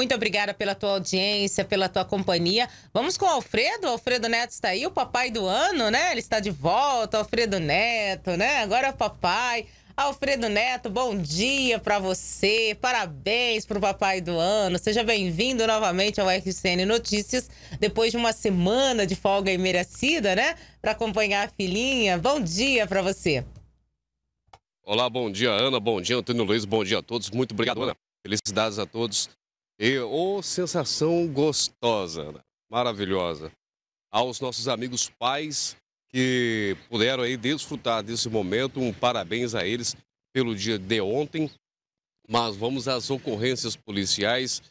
Muito obrigada pela tua audiência, pela tua companhia. Vamos com o Alfredo. O Alfredo Neto está aí, o papai do ano, né? Ele está de volta, Alfredo Neto, né? Agora é papai. Alfredo Neto, bom dia para você. Parabéns para o papai do ano. Seja bem-vindo novamente ao RCN Notícias, depois de uma semana de folga imerecida, né? Para acompanhar a filhinha. Bom dia para você. Olá, bom dia, Ana. Bom dia, Antônio Luiz. Bom dia a todos. Muito obrigado, Ana. Felicidades a todos. E oh, sensação gostosa, né? maravilhosa. Aos nossos amigos pais que puderam aí desfrutar desse momento, um parabéns a eles pelo dia de ontem. Mas vamos às ocorrências policiais,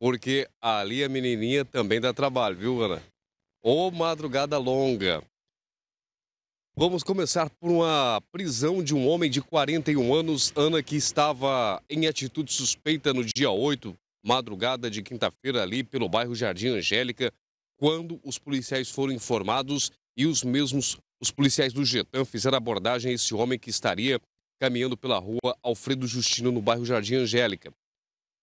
porque ali a menininha também dá trabalho, viu, Ana? Ô oh, madrugada longa. Vamos começar por uma prisão de um homem de 41 anos, Ana, que estava em atitude suspeita no dia 8 madrugada de quinta-feira ali pelo bairro Jardim Angélica, quando os policiais foram informados e os mesmos os policiais do Getan fizeram abordagem a esse homem que estaria caminhando pela rua Alfredo Justino no bairro Jardim Angélica.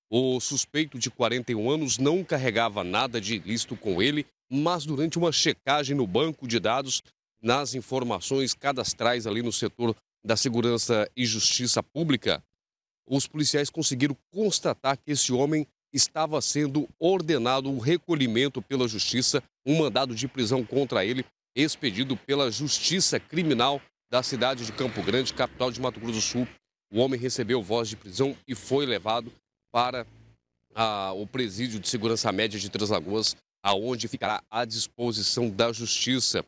O suspeito de 41 anos não carregava nada de ilícito com ele, mas durante uma checagem no banco de dados, nas informações cadastrais ali no setor da Segurança e Justiça Pública, os policiais conseguiram constatar que esse homem estava sendo ordenado o um recolhimento pela Justiça, um mandado de prisão contra ele, expedido pela Justiça Criminal da cidade de Campo Grande, capital de Mato Grosso do Sul. O homem recebeu voz de prisão e foi levado para a, o presídio de segurança média de Três Lagoas, aonde ficará à disposição da Justiça.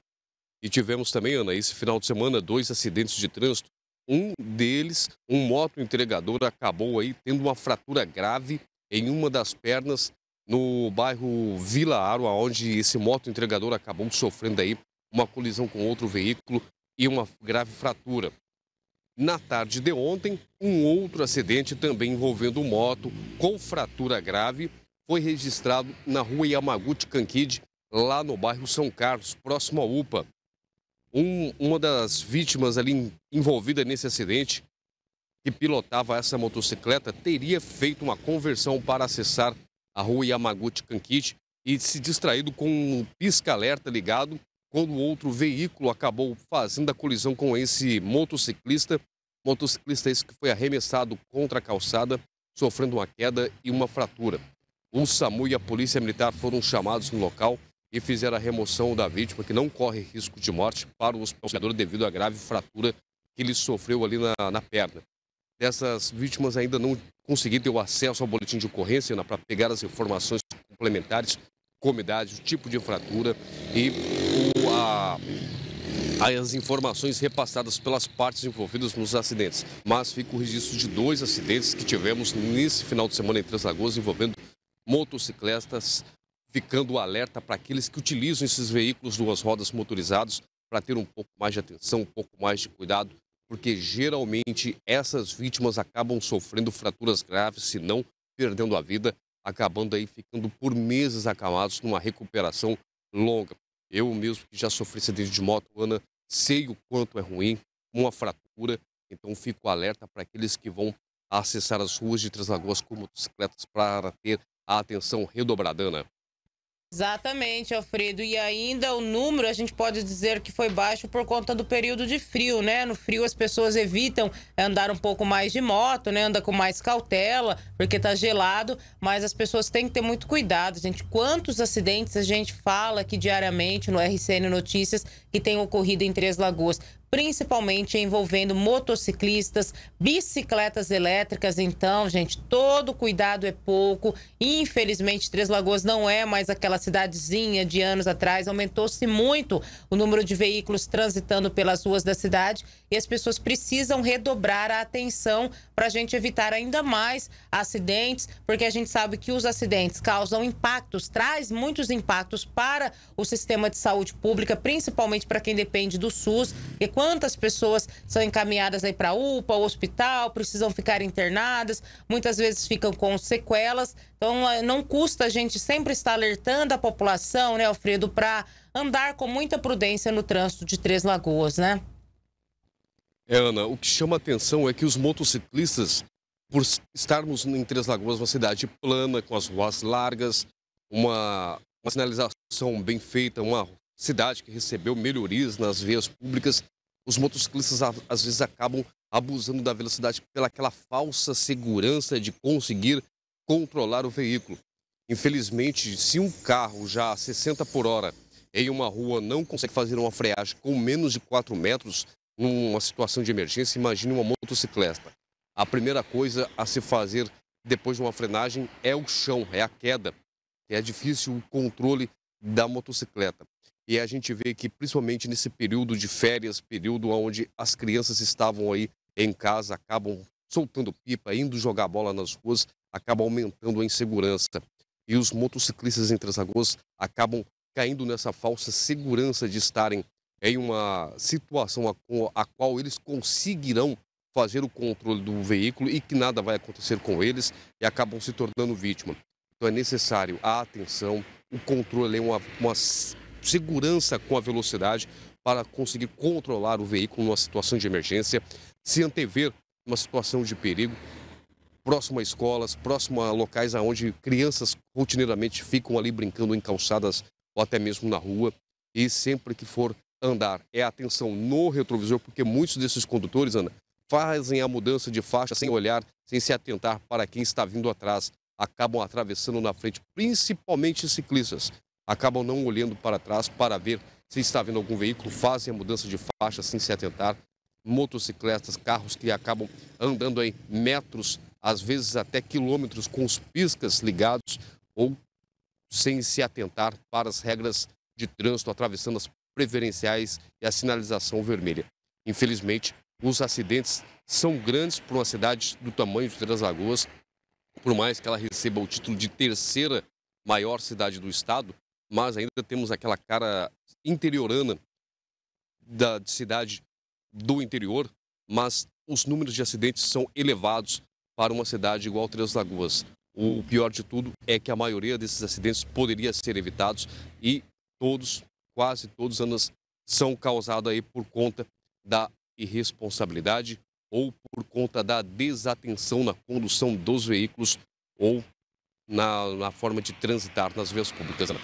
E tivemos também, Ana, esse final de semana, dois acidentes de trânsito. Um deles, um moto entregador, acabou aí tendo uma fratura grave em uma das pernas no bairro Vila Aro, onde esse moto entregador acabou sofrendo aí uma colisão com outro veículo e uma grave fratura. Na tarde de ontem, um outro acidente também envolvendo moto com fratura grave foi registrado na rua Yamaguchi Kankid, lá no bairro São Carlos, próximo à UPA. Um, uma das vítimas ali envolvida nesse acidente que pilotava essa motocicleta teria feito uma conversão para acessar a rua Yamaguchi Kankichi e se distraído com um pisca-alerta ligado quando outro veículo acabou fazendo a colisão com esse motociclista. Motociclista esse que foi arremessado contra a calçada, sofrendo uma queda e uma fratura. O SAMU e a Polícia Militar foram chamados no local e fizeram a remoção da vítima, que não corre risco de morte, para o hospedador devido à grave fratura que ele sofreu ali na, na perna dessas vítimas ainda não conseguiram ter o acesso ao boletim de ocorrência né, para pegar as informações complementares, como idade, o tipo de fratura e o, a, as informações repassadas pelas partes envolvidas nos acidentes. Mas fica o registro de dois acidentes que tivemos nesse final de semana em Três Lagoas envolvendo motociclistas, ficando alerta para aqueles que utilizam esses veículos duas rodas motorizados para ter um pouco mais de atenção, um pouco mais de cuidado porque geralmente essas vítimas acabam sofrendo fraturas graves, se não perdendo a vida, acabando aí ficando por meses acamados numa recuperação longa. Eu mesmo que já sofri acidente de moto, Ana, sei o quanto é ruim uma fratura, então fico alerta para aqueles que vão acessar as ruas de Três Lagoas com motocicletas para ter a atenção redobrada, Ana. Exatamente, Alfredo. E ainda o número a gente pode dizer que foi baixo por conta do período de frio, né? No frio as pessoas evitam andar um pouco mais de moto, né? Anda com mais cautela, porque tá gelado, mas as pessoas têm que ter muito cuidado, gente. Quantos acidentes a gente fala aqui diariamente no RCN Notícias que tem ocorrido em Três Lagoas? principalmente envolvendo motociclistas, bicicletas elétricas. Então, gente, todo cuidado é pouco. Infelizmente, Três Lagoas não é mais aquela cidadezinha de anos atrás. Aumentou-se muito o número de veículos transitando pelas ruas da cidade e as pessoas precisam redobrar a atenção para a gente evitar ainda mais acidentes, porque a gente sabe que os acidentes causam impactos, traz muitos impactos para o sistema de saúde pública, principalmente para quem depende do SUS. E quantas pessoas são encaminhadas aí para UPA, hospital, precisam ficar internadas, muitas vezes ficam com sequelas. Então, eh, não custa a gente sempre estar alertando a população, né, Alfredo, para andar com muita prudência no trânsito de Três Lagoas, né? É, Ana, o que chama atenção é que os motociclistas, por estarmos em Três Lagoas, uma cidade plana, com as ruas largas, uma, uma sinalização bem feita, uma cidade que recebeu melhorias nas vias públicas, os motociclistas às vezes acabam abusando da velocidade pelaquela falsa segurança de conseguir controlar o veículo. Infelizmente, se um carro já a 60 por hora em uma rua não consegue fazer uma freagem com menos de 4 metros, numa situação de emergência, imagine uma motocicleta. A primeira coisa a se fazer depois de uma frenagem é o chão, é a queda. É difícil o controle da motocicleta. E a gente vê que, principalmente nesse período de férias, período onde as crianças estavam aí em casa, acabam soltando pipa, indo jogar bola nas ruas, acaba aumentando a insegurança. E os motociclistas em Três acabam caindo nessa falsa segurança de estarem em uma situação a, a qual eles conseguirão fazer o controle do veículo e que nada vai acontecer com eles e acabam se tornando vítima. Então é necessário a atenção, o controle, uma, uma segurança com a velocidade para conseguir controlar o veículo numa situação de emergência, se antever uma situação de perigo próximo a escolas, próximo a locais onde crianças rotineiramente ficam ali brincando em calçadas ou até mesmo na rua. E sempre que for andar, é a atenção no retrovisor, porque muitos desses condutores, Ana, fazem a mudança de faixa sem olhar, sem se atentar para quem está vindo atrás. Acabam atravessando na frente, principalmente ciclistas. Acabam não olhando para trás para ver se está vindo algum veículo, fazem a mudança de faixa sem se atentar. Motocicletas, carros que acabam andando em metros, às vezes até quilômetros, com os piscas ligados ou sem se atentar para as regras de trânsito, atravessando as preferenciais e a sinalização vermelha. Infelizmente, os acidentes são grandes para uma cidade do tamanho de Três Lagoas, por mais que ela receba o título de terceira maior cidade do estado, mas ainda temos aquela cara interiorana da cidade do interior, mas os números de acidentes são elevados para uma cidade igual Três Lagoas. O pior de tudo é que a maioria desses acidentes poderia ser evitados e todos quase todos os anos são causados aí por conta da irresponsabilidade ou por conta da desatenção na condução dos veículos ou na, na forma de transitar nas vias públicas. Né?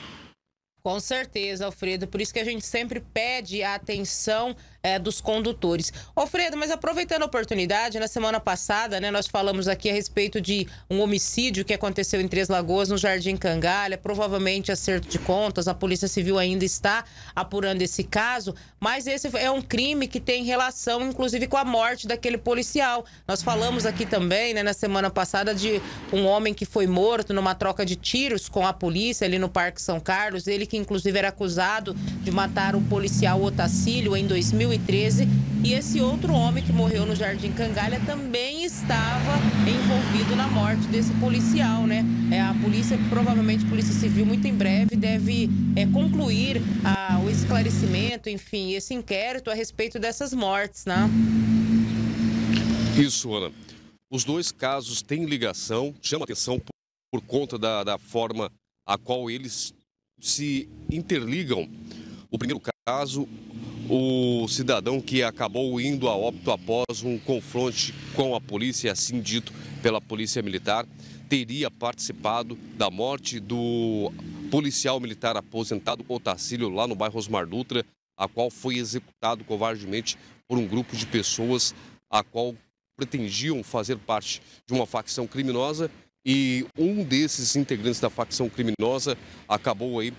Com certeza, Alfredo. Por isso que a gente sempre pede a atenção é, dos condutores. Alfredo, mas aproveitando a oportunidade, na semana passada, né, nós falamos aqui a respeito de um homicídio que aconteceu em Três Lagoas, no Jardim Cangalha, provavelmente acerto de contas, a Polícia Civil ainda está apurando esse caso, mas esse é um crime que tem relação, inclusive, com a morte daquele policial. Nós falamos aqui também, né, na semana passada, de um homem que foi morto numa troca de tiros com a polícia ali no Parque São Carlos, ele que inclusive era acusado de matar o policial Otacílio em 2013. E esse outro homem que morreu no Jardim Cangalha também estava envolvido na morte desse policial, né? É, a polícia, provavelmente a Polícia Civil, muito em breve deve é, concluir a, ah, o esclarecimento, enfim, esse inquérito a respeito dessas mortes, né? Isso, Ana. Os dois casos têm ligação, chama atenção por, por conta da, da forma a qual eles se interligam. O primeiro caso, o cidadão que acabou indo a óbito após um confronto com a polícia, assim dito pela Polícia Militar, teria participado da morte do policial militar aposentado Otacílio lá no bairro Osmar Dutra, a qual foi executado covardemente por um grupo de pessoas a qual pretendiam fazer parte de uma facção criminosa e um desses integrantes da facção criminosa acabou aí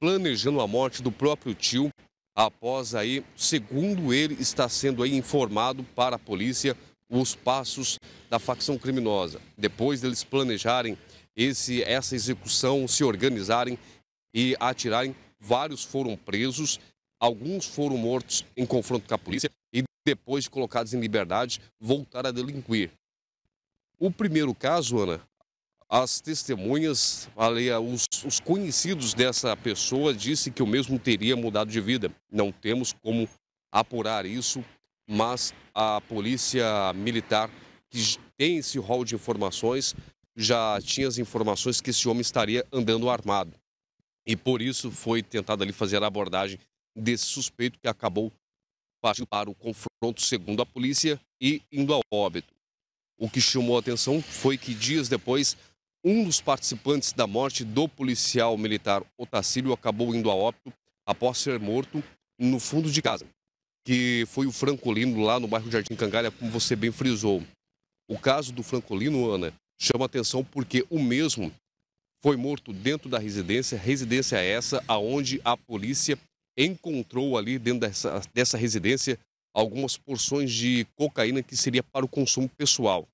planejando a morte do próprio tio após aí, segundo ele, está sendo aí informado para a polícia os passos da facção criminosa. Depois deles planejarem esse essa execução, se organizarem e atirarem, vários foram presos, alguns foram mortos em confronto com a polícia e depois de colocados em liberdade, voltaram a delinquir. O primeiro caso, Ana, as testemunhas, ah, os, os conhecidos dessa pessoa disse que o mesmo teria mudado de vida. Não temos como apurar isso, mas a polícia militar que tem esse rol de informações já tinha as informações que esse homem estaria andando armado. E por isso foi tentado ali fazer a abordagem desse suspeito que acabou partindo para o confronto, segundo a polícia, e indo ao óbito. O que chamou a atenção foi que dias depois, um dos participantes da morte do policial militar Otacílio acabou indo a óbito após ser morto no fundo de casa, que foi o Francolino lá no bairro Jardim Cangalha, como você bem frisou. O caso do Francolino, Ana, chama atenção porque o mesmo foi morto dentro da residência, residência essa aonde a polícia encontrou ali dentro dessa, dessa residência algumas porções de cocaína que seria para o consumo pessoal.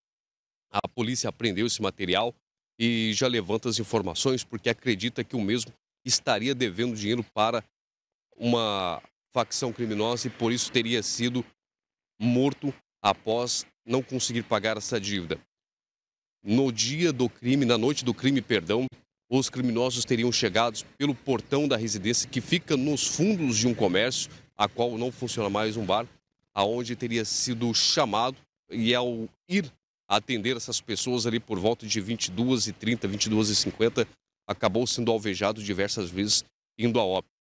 A polícia apreendeu esse material e já levanta as informações porque acredita que o mesmo estaria devendo dinheiro para uma facção criminosa e por isso teria sido morto após não conseguir pagar essa dívida. No dia do crime, na noite do crime, perdão, os criminosos teriam chegado pelo portão da residência que fica nos fundos de um comércio, a qual não funciona mais um bar, aonde teria sido chamado e ao ir atender essas pessoas ali por volta de 22 e 30, 22 e 50, acabou sendo alvejado diversas vezes indo a óbito.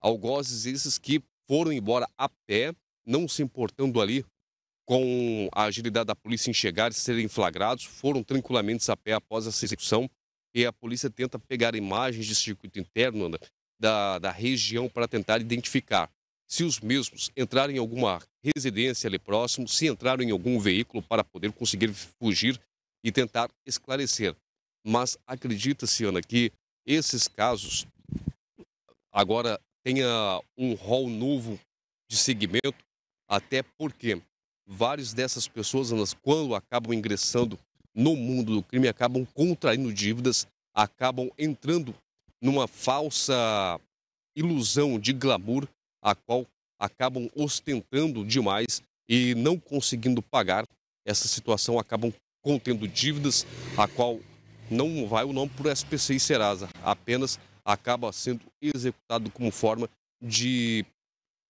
Algozes esses que foram embora a pé, não se importando ali com a agilidade da polícia em chegar e serem flagrados, foram tranquilamente a pé após essa execução e a polícia tenta pegar imagens de circuito interno né, da, da região para tentar identificar se os mesmos entrarem em alguma residência ali próximo, se entraram em algum veículo para poder conseguir fugir e tentar esclarecer. Mas acredita-se, Ana, que esses casos agora tenha um rol novo de segmento, até porque várias dessas pessoas, Ana, quando acabam ingressando no mundo do crime, acabam contraindo dívidas, acabam entrando numa falsa ilusão de glamour a qual acabam ostentando demais e não conseguindo pagar essa situação, acabam contendo dívidas, a qual não vai o nome por SPC e Serasa, apenas acaba sendo executado como forma de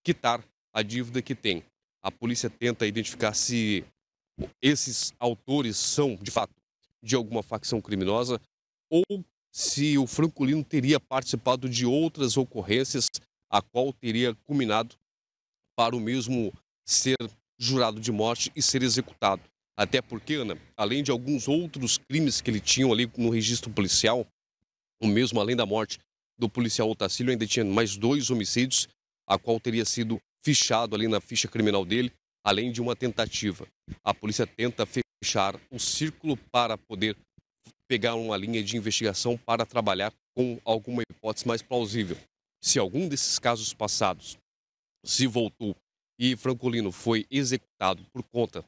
quitar a dívida que tem. A polícia tenta identificar se esses autores são, de fato, de alguma facção criminosa ou se o Francolino teria participado de outras ocorrências a qual teria culminado para o mesmo ser jurado de morte e ser executado. Até porque, Ana, além de alguns outros crimes que ele tinha ali no registro policial, o mesmo além da morte do policial Otacílio, ainda tinha mais dois homicídios, a qual teria sido fichado ali na ficha criminal dele, além de uma tentativa. A polícia tenta fechar o círculo para poder pegar uma linha de investigação para trabalhar com alguma hipótese mais plausível se algum desses casos passados se voltou e Francolino foi executado por conta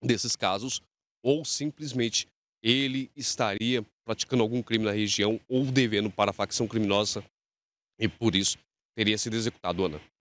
desses casos, ou simplesmente ele estaria praticando algum crime na região ou devendo para a facção criminosa e por isso teria sido executado, Ana.